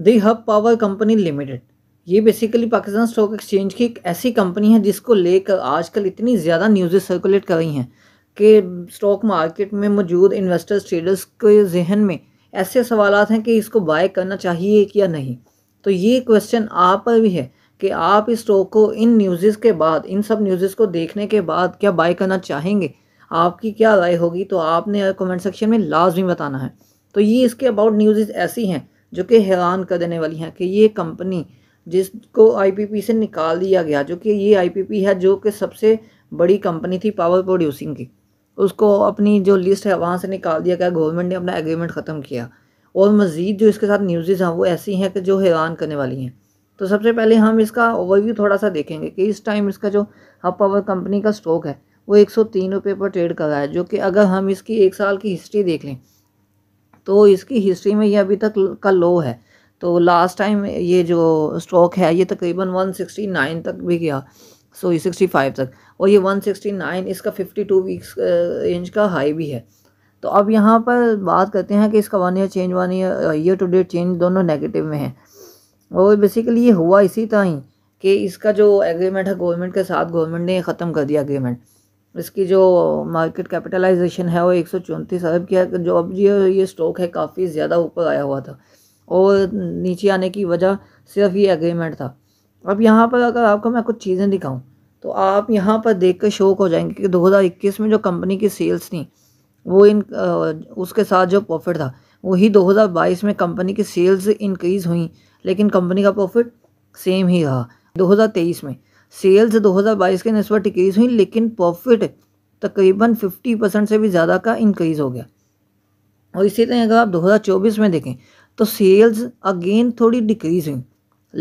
दी Hub power company limited ये basically Pakistan stock exchange की एक ऐसी कंपनी है जिसको लेकर आजकल इतनी ज़्यादा न्यूज़ सर्कुलेट कर रही हैं कि स्टॉक मार्केट में मौजूद इन्वेस्टर्स ट्रेडर्स के जहन में ऐसे सवाल हैं कि इसको बाय करना चाहिए या नहीं तो ये क्वेश्चन आप पर भी है कि आप इस स्टॉक को इन न्यूज़ के बाद इन सब न्यूज़ को देखने के बाद क्या बाय करना चाहेंगे आपकी क्या राय होगी तो आपने कमेंट सेक्शन में लाजमी बताना है तो ये इसके अबाउट न्यूज़ ऐसी हैं जो कि हैरान कर देने वाली हैं कि ये कंपनी जिसको आईपीपी से निकाल दिया गया जो कि ये आईपीपी है जो कि सबसे बड़ी कंपनी थी पावर प्रोड्यूसिंग की उसको अपनी जो लिस्ट है वहाँ से निकाल दिया गया गवर्नमेंट ने अपना एग्रीमेंट ख़त्म किया और मज़ीद जो इसके साथ न्यूज़ हैं वो ऐसी हैं कि जो हैरान करने वाली हैं तो सबसे पहले हम इसका ओवरव्यू थोड़ा सा देखेंगे कि इस टाइम इसका जो हब पावर कंपनी का स्टॉक है वो एक सौ तीन रुपये पर ट्रेड कर रहा है जो कि अगर हम इसकी एक साल की हिस्ट्री देख लें तो इसकी हिस्ट्री में ये अभी तक का लो है तो लास्ट टाइम ये जो स्टॉक है ये तकरीबन 169 तक भी गया सो सिक्सटी फाइव तक और ये 169 इसका 52 वीक्स रेंज का हाई भी है तो अब यहाँ पर बात करते हैं कि इसका one year change one year year to date change दोनों नेगेटिव में है और बेसिकली ये हुआ इसी तरह ही कि इसका जो एग्रीमेंट है गवर्नमेंट के साथ गवर्नमेंट ने ख़त्म कर दिया एग्रीमेंट इसकी जो मार्केट कैपिटलाइजेशन है वो एक सौ चौंतीस अरब की है जो अब ये ये स्टॉक है काफ़ी ज़्यादा ऊपर आया हुआ था और नीचे आने की वजह सिर्फ ये एग्रीमेंट था अब यहाँ पर अगर आपको मैं कुछ चीज़ें दिखाऊँ तो आप यहाँ पर देख कर शौक हो जाएंगे कि 2021 में जो कंपनी की सेल्स थी वो इन उसके साथ जो प्रॉफिट था वही 2022 में कंपनी की सेल्स इंक्रीज़ हुई लेकिन कंपनी का प्रॉफिट सेम ही रहा 2023 में सेल्स 2022 के नस्बत डिक्रीज हुई लेकिन प्रॉफिट तकरीबन 50 परसेंट से भी ज़्यादा का इंक्रीज़ हो गया और इसी तरह अगर आप 2024 में देखें तो सेल्स अगेन थोड़ी डिक्रीज हुई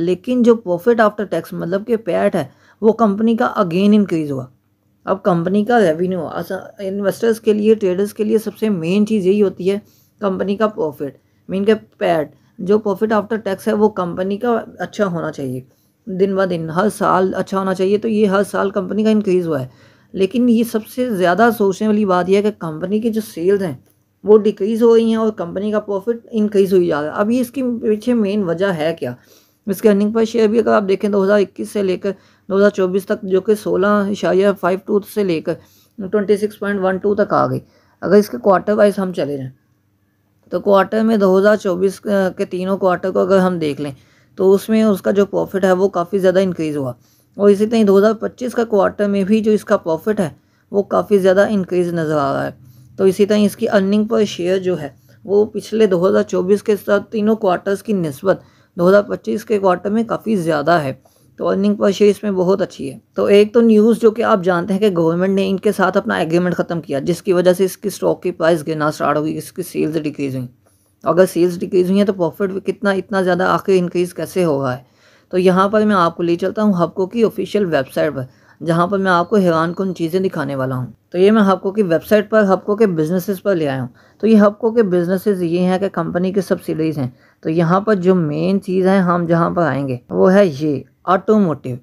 लेकिन जो प्रॉफिट आफ्टर टैक्स मतलब कि पैट है वो कंपनी का अगेन इंक्रीज़ हुआ अब कंपनी का रेवेन्यू इन्वेस्टर्स के लिए ट्रेडर्स के लिए सबसे मेन चीज़ यही होती है कंपनी का प्रॉफिट मीन के पैट जो प्रॉफिट आफ्टर टैक्स है वो कंपनी का अच्छा होना चाहिए दिन ब दिन हर साल अच्छा होना चाहिए तो ये हर साल कंपनी का इंक्रीज़ हुआ है लेकिन ये सबसे ज़्यादा सोचने वाली बात यह है कि कंपनी की जो सेल्स हैं वो डिक्रीज़ हो रही हैं और कंपनी का प्रॉफिट इंक्रीज़ हुई जा रहा है अब ये इसके पीछे मेन वजह है क्या इसके अर्निंग पर शेयर भी अगर आप देखें 2021 से लेकर 2024 तक जो कि सोलह इशारिया फाइव टू से लेकर twenty six point one two तक आ गई अगर इसके क्वार्टर वाइज हम चले जाएँ तो क्वार्टर में 2024 के तीनों क्वार्टर को अगर हम देख लें तो उसमें उसका जो प्रॉफिट है वो काफ़ी ज़्यादा इंक्रीज़ हुआ और इसी तरह दो का क्वार्टर में भी जो इसका प्रॉफिट है वो काफ़ी ज़्यादा इंक्रीज नज़र आ रहा है तो इसी तरह इसकी अर्निंग पर शेयर जो है वो पिछले 2024 के साथ तीनों क्वार्टर्स की नस्बत 2025 के क्वार्टर में काफ़ी ज़्यादा है तो अर्निंग पर शेयर इसमें बहुत अच्छी है तो एक तो न्यूज़ जो कि आप जानते हैं कि गवर्नमेंट ने इनके साथ अपना एग्रीमेंट ख़त्म किया जिसकी वजह से इसकी स्टॉक की प्राइस गिरना स्टार्ट हुई इसकी सेल्स डिक्रीज हुई अगर सेल्स डिक्रीज़ हुई है तो प्रॉफिट कितना इतना ज़्यादा आखिर इंक्रीज़ कैसे होगा है तो यहाँ पर मैं आपको ले चलता हूँ हबको की ऑफिशियल वेबसाइट पर जहाँ पर मैं आपको हैरान कन चीज़ें दिखाने वाला हूँ तो ये मैं हबको की वेबसाइट पर हबको के बिजनेसेस पर ले आया हूँ तो ये हबको के बिजनेसेस ये हैं कि कंपनी की सब्सिडीज़ हैं तो यहाँ पर जो मेन चीज़ है हम जहाँ पर आएंगे वो है ये automotive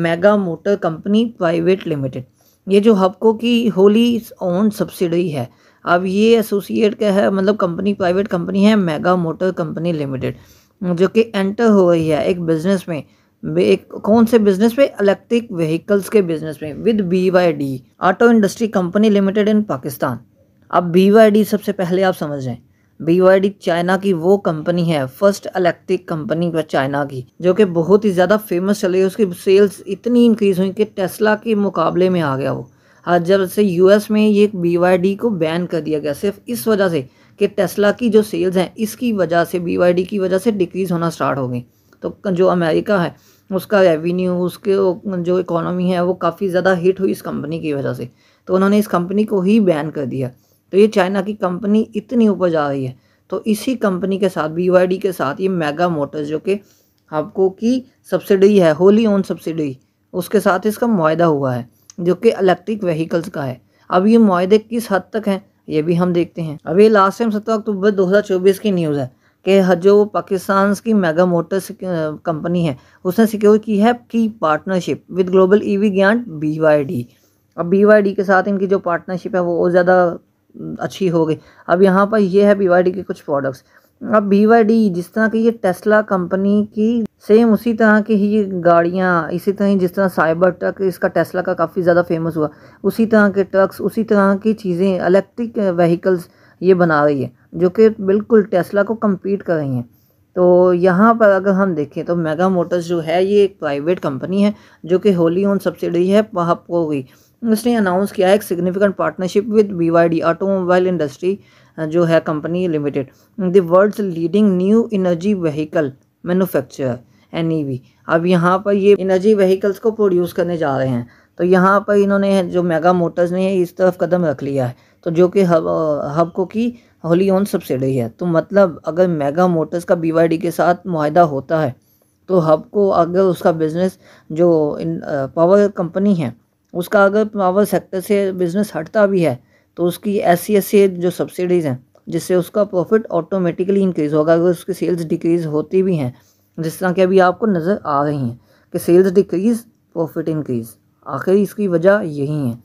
mega motor company private limited ये जो हबको की होली ओन सब्सिडी है अब ये एसोसिएट क्या है मतलब कंपनी प्राइवेट कंपनी है मेगा मोटर कंपनी लिमिटेड जो कि एंटर हो रही है एक बिजनेस में एक कौन से बिजनेस में इलेक्ट्रिक व्हीकल्स के बिजनेस में with B Y D auto industry company limited in Pakistan अब बी वाई डी सबसे पहले आप समझ रहे बी वाई डी चाइना की वो कंपनी है फर्स्ट इलेक्ट्रिक कंपनी चाइना की जो कि बहुत ही ज़्यादा फेमस चली उसकी सेल्स इतनी इंक्रीज हुई कि टेस्ला के मुकाबले में आ गया वो हाँ, जब से यूएस में ये बीवाईडी को बैन कर दिया गया सिर्फ इस वजह से कि टेस्ला की जो सेल्स हैं इसकी वजह से बीवाईडी की वजह से डिक्रीज़ होना स्टार्ट हो गई तो जो अमेरिका है उसका रेवेन्यू उसके जो इकोनॉमी है वो काफ़ी ज़्यादा हिट हुई इस कंपनी की वजह से तो उन्होंने इस कंपनी को ही बैन कर दिया तो ये चाइना की कंपनी इतनी ऊपर जा रही है तो इसी कंपनी के साथ बी के साथ ये मेगा मोटर्स जो कि आपको की सब्सिडी है होली ओन सब्सिडी उसके साथ इसका माहा हुआ है जो कि इलेक्ट्रिक व्हीकल्स का है अब ये माहदे किस हद तक हैं ये भी हम देखते हैं अब ये लास्ट टाइम सत्रह अक्टूबर चौबीस की न्यूज़ है कि जो पाकिस्तान की मेगा मोटर्स कंपनी है उसने सिक्योर की है की partnership with global E V giant B Y D अब बी वाई डी के साथ इनकी जो पार्टनरशिप है वो और ज़्यादा अच्छी हो गई अब यहाँ पर ये है बी वाई डी के कुछ प्रोडक्ट्स अब बी वाई डी जिस तरह की ये टेस्ला कंपनी की सेम उसी तरह की ही गाड़ियाँ इसी तरह ही जिस तरह साइबर ट्रक इसका टेस्ला का काफ़ी ज़्यादा फेमस हुआ उसी तरह के ट्रक्स उसी तरह की चीज़ें इलेक्ट्रिक व्हीकल्स ये बना रही है जो कि बिल्कुल टेस्ला को कम्पीट कर रही हैं तो यहाँ पर अगर हम देखें तो मेगा मोटर्स जो है ये एक प्राइवेट कंपनी है जो कि होली ओन सब्सिडी है को की उसने अनाउंस किया है एक significant partnership with B Y D automobile industry जो है company limited the world's leading new energy vehicle manufacturer N e अब यहाँ पर ये एनर्जी व्हीकल्स को प्रोड्यूस करने जा रहे हैं तो यहाँ पर इन्होंने जो मेगा मोटर्स ने इस तरफ कदम रख लिया है तो जो कि हब हब को की होली ऑन सब्सिडी है तो मतलब अगर मेगा मोटर्स का बी के साथ माहदा होता है तो हब को अगर उसका बिज़नेस जो इन पावर कंपनी है उसका अगर पावर सेक्टर से बिज़नेस हटता भी है तो उसकी ऐसी ऐसी e जो सब्सिडीज़ हैं जिससे उसका प्रॉफिट ऑटोमेटिकली इंक्रीज़ होगा अगर उसकी सेल्स डिक्रीज़ होती भी हैं जिस तरह की अभी आपको नज़र आ रही हैं कि सेल्स डिक्रीज़ प्रॉफिट इंक्रीज़ आखिर इसकी वजह यही है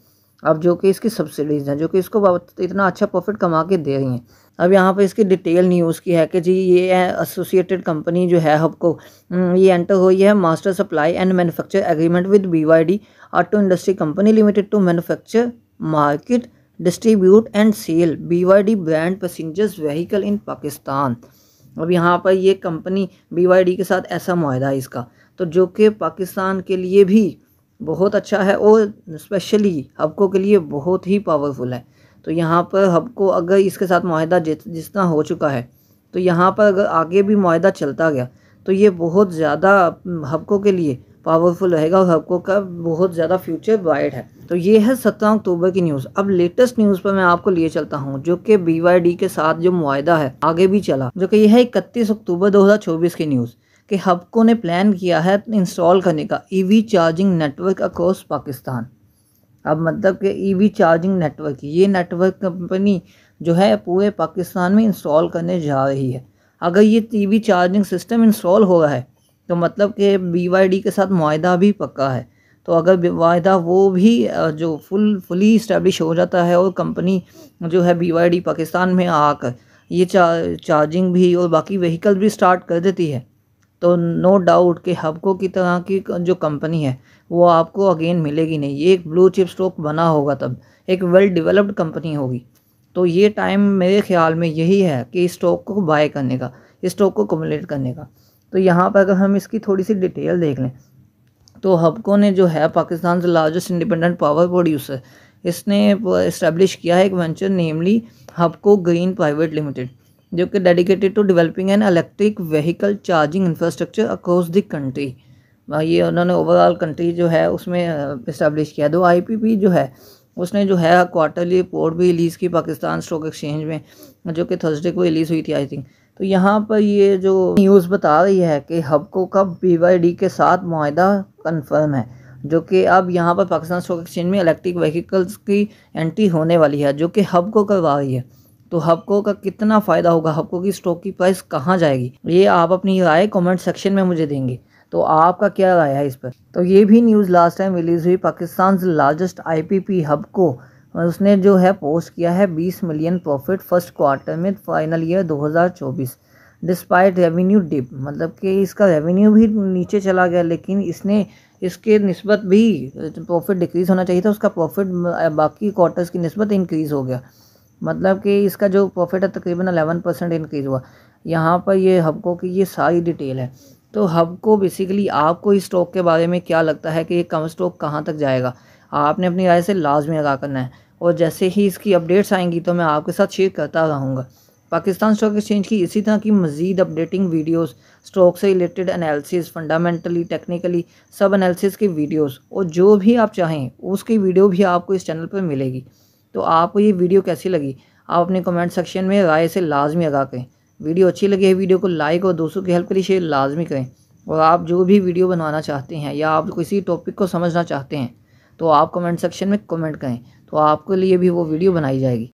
अब जो कि इसकी सब्सिडीज़ हैं जो कि इसको इतना अच्छा प्रॉफिट कमा के दे रही हैं अब यहाँ पर इसकी डिटेल न्यूज़ की है कि जी ये एसोसिएटेड कंपनी जो है हबको हम्म, ये एंटर हुई है master supply and manufacture agreement with BYD auto industry company limited to manufacture market distribute and sell BYD brand passengers vehicle in Pakistan अब यहाँ पर ये कंपनी बी के साथ ऐसा माहा है इसका तो जो कि पाकिस्तान के लिए भी बहुत अच्छा है और स्पेशली हबको के लिए बहुत ही पावरफुल है तो यहाँ पर हबको अगर इसके साथ माहा जितना हो चुका है तो यहाँ पर अगर आगे भी माहा चलता गया तो ये बहुत ज़्यादा हबको के लिए पावरफुल रहेगा और आपको का बहुत ज़्यादा फ्यूचर ब्राइट है तो ये है सत्रह अक्टूबर की न्यूज़ अब लेटेस्ट न्यूज़ पर मैं आपको लिए चलता हूँ जो कि बी के साथ जो मुआदा है आगे भी चला जो कि यह है इकतीस अक्टूबर दो की न्यूज़ कि हबको ने प्लान किया है इंस्टॉल करने का E charging network across Pakistan अब मतलब कि ई चार्जिंग नेटवर्क ये नेटवर्क कंपनी जो है पूरे पाकिस्तान में इंस्टॉल करने जा रही है अगर ये ई चार्जिंग सिस्टम इंस्टॉल हो रहा है तो मतलब कि बी के साथ माहा भी पक्का है तो अगर वायदा वो भी जो फुल फुली इस्टेब्लिश हो जाता है और कंपनी जो है बी पाकिस्तान में आकर ये चा, चार्जिंग भी और बाकी व्हीकल भी स्टार्ट कर देती है तो नो डाउट कि हबको की तरह की जो कंपनी है वो आपको अगेन मिलेगी नहीं ये एक ब्लू चिप स्टॉक बना होगा तब एक वेल डेवलप्ड कंपनी होगी तो ये टाइम मेरे ख्याल में यही है कि इस स्टॉक को बाय करने का इस स्टॉक को कमुलेट करने का तो यहाँ पर अगर हम इसकी थोड़ी सी डिटेल देख लें तो हबको ने जो है Pakistan largest independent power producer इसने इस्टेब्लिश किया है एक venture namely Hubco green private limited जो कि dedicated to developing an electric vehicle charging infrastructure across the country ये उन्होंने ओवरऑल कंट्री जो है उसमें इस्टेब्लिश किया दो आईपीपी जो है उसने जो है क्वार्टरली रिपोर्ट भी रिलीज़ की पाकिस्तान स्टॉक एक्सचेंज में जो कि थर्सडे को रिलीज़ हुई थी आई थिंक तो यहाँ पर ये जो न्यूज़ बता रही है कि हबको कब बी के साथ माहा कन्फर्म है जो कि अब यहाँ पर पाकिस्तान स्टॉक एक्सचेंज में इलेक्ट्रिक व्हीकल्स की एंट्री होने वाली है जो कि हबको करवा रही है तो हबको का कितना फ़ायदा होगा हबको की स्टॉक की प्राइस कहाँ जाएगी ये आप अपनी राय कमेंट सेक्शन में मुझे देंगे तो आपका क्या राय है इस पर तो ये भी न्यूज़ लास्ट टाइम रिलीज़ हुई पाकिस्तान लार्जेस्ट आईपीपी हबको उसने जो है पोस्ट किया है 20 मिलियन प्रॉफिट फर्स्ट क्वार्टर में final year 2024 despite revenue dip मतलब कि इसका रेवेन्यू भी नीचे चला गया लेकिन इसने इसके नस्बत भी प्रॉफिट डिक्रीज़ होना चाहिए था उसका प्रॉफिट बाकी क्वार्टर्स की नस्बत इंक्रीज़ हो गया मतलब कि इसका जो प्रॉफिट है तकरीबन अलेवन परसेंट इनक्रीज़ हुआ यहाँ पर ये हबको की ये सारी डिटेल है तो हबको बेसिकली आपको इस स्टॉक के बारे में क्या लगता है कि ये कम स्टॉक कहाँ तक जाएगा आपने अपनी राय से लाजमी अदा करना है और जैसे ही इसकी अपडेट्स आएंगी तो मैं आपके साथ शेयर करता रहूँगा पाकिस्तान स्टॉक एक्सचेंज की इसी तरह की मजीद अपडेटिंग वीडियोस स्टॉक से रिलेटेड एनालिसिस फंडामेंटली टेक्निकली सब एनालिसिस की वीडियोस और जो भी आप चाहें उसकी वीडियो भी आपको इस चैनल पर मिलेगी तो आपको ये वीडियो कैसी लगी आप अपने कमेंट सेक्शन में राय से लाजमी आगा करें वीडियो अच्छी लगी है वीडियो को लाइक और दोस्तों की हेल्प के लिए शेयर लाजमी करें और आप जो भी वीडियो बनवाना चाहते हैं या आप किसी टॉपिक को समझना चाहते हैं तो आप कमेंट सेक्शन में कमेंट करें तो आपके लिए भी वो वीडियो बनाई जाएगी